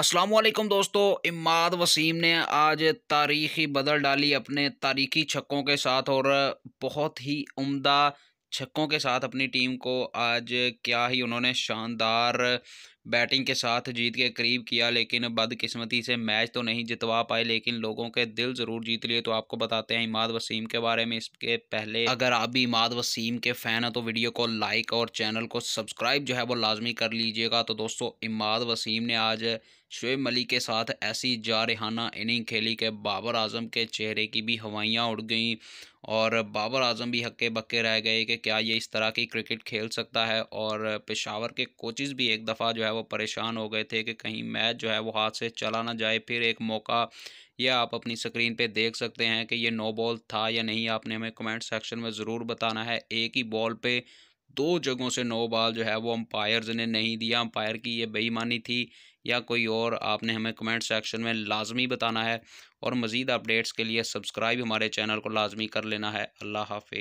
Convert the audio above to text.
असलम दोस्तों इमाद वसीम ने आज तारीखी बदल डाली अपने तारीखी छक्कों के साथ और बहुत ही उम्दा छक्कों के साथ अपनी टीम को आज क्या ही उन्होंने शानदार बैटिंग के साथ जीत के करीब किया लेकिन बदकिस्मती से मैच तो नहीं जितवा पाए लेकिन लोगों के दिल ज़रूर जीत लिए तो आपको बताते हैं इमाद वसीम के बारे में इसके पहले अगर आप भी इमाद वसीम के फ़ैन हैं तो वीडियो को लाइक और चैनल को सब्सक्राइब जो है वो लाजमी कर लीजिएगा तो दोस्तों इमाद वसीम ने आज शुएब मलिक के साथ ऐसी जारहाना इनिंग खेली कि बाबर आजम के चेहरे की भी हवाइयाँ उड़ गईं और बाबर आजम भी हक्के बक्के रह गए कि क्या ये इस तरह की क्रिकेट खेल सकता है और पेशावर के कोचिज़ भी एक दफ़ा जो है है वो परेशान हो गए थे कि कहीं मैच जो है वो हाथ से चला ना जाए फिर एक मौका ये आप अपनी स्क्रीन पे देख सकते हैं कि ये नो बॉल था या नहीं आपने हमें कमेंट सेक्शन में ज़रूर बताना है एक ही बॉल पे दो जगहों से नो बॉल जो है वो अम्पायर ने नहीं दिया अम्पायर की ये बेईमानी थी या कोई और आपने हमें कमेंट सेक्शन में लाजमी बताना है और मज़ीद अपडेट्स के लिए सब्सक्राइब हमारे चैनल को लाजमी कर लेना है अल्लाह हाफि